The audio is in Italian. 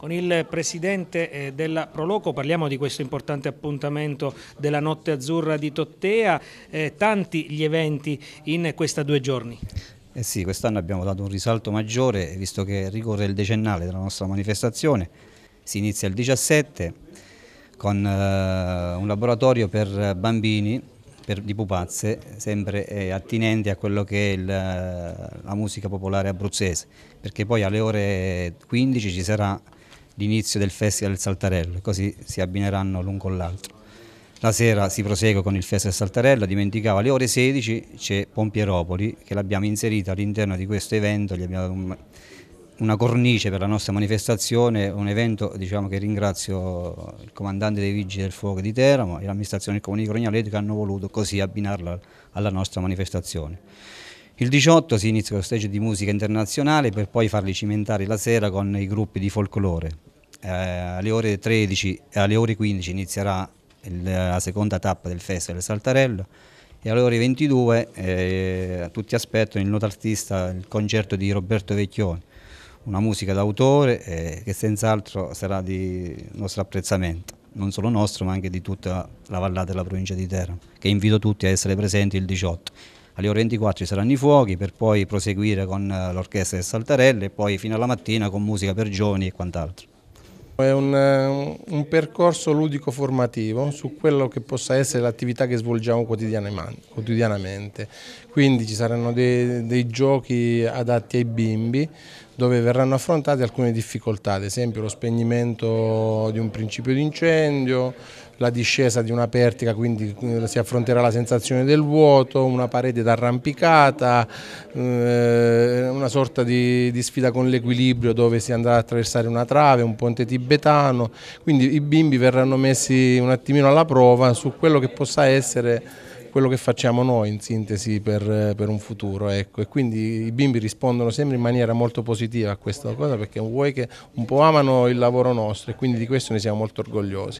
Con il presidente eh, della Proloco parliamo di questo importante appuntamento della Notte Azzurra di Tottea, eh, tanti gli eventi in questi due giorni. Eh sì, quest'anno abbiamo dato un risalto maggiore visto che ricorre il decennale della nostra manifestazione, si inizia il 17 con eh, un laboratorio per bambini per, di pupazze, sempre eh, attinenti a quello che è il, eh, la musica popolare abruzzese, perché poi alle ore 15 ci sarà l'inizio del Festival del Saltarello e così si abbineranno l'un con l'altro. La sera si prosegue con il Festival del Saltarello, dimenticavo, alle ore 16 c'è Pompieropoli che l'abbiamo inserita all'interno di questo evento, gli abbiamo un, una cornice per la nostra manifestazione, un evento diciamo, che ringrazio il comandante dei Vigili del Fuoco di Teramo e l'amministrazione del Comune di Crognoleto che hanno voluto così abbinarla alla nostra manifestazione. Il 18 si inizia con lo stage di musica internazionale per poi farli cimentare la sera con i gruppi di folklore eh, alle ore 13 e alle ore 15 inizierà il, la seconda tappa del Festival Saltarello e alle ore 22 eh, tutti aspettano il notartista, il concerto di Roberto Vecchioni, una musica d'autore eh, che senz'altro sarà di nostro apprezzamento, non solo nostro ma anche di tutta la vallata della provincia di Teramo, che invito tutti a essere presenti il 18. Alle ore 24 ci saranno i fuochi per poi proseguire con eh, l'orchestra del Saltarello e poi fino alla mattina con musica per giovani e quant'altro. È un, eh, un percorso ludico formativo su quello che possa essere l'attività che svolgiamo quotidianamente. Quindi ci saranno dei, dei giochi adatti ai bimbi dove verranno affrontate alcune difficoltà, ad esempio lo spegnimento di un principio di incendio, la discesa di una pertica, quindi eh, si affronterà la sensazione del vuoto, una parete d'arrampicata, eh, una sorta di, di sfida con l'equilibrio dove si andrà a attraversare una trave, un ponte tibetano, quindi i bimbi verranno messi un attimino alla prova su quello che possa essere quello che facciamo noi in sintesi per, per un futuro. Ecco. E quindi i bimbi rispondono sempre in maniera molto positiva a questa cosa perché vuoi che un po' amano il lavoro nostro e quindi di questo ne siamo molto orgogliosi.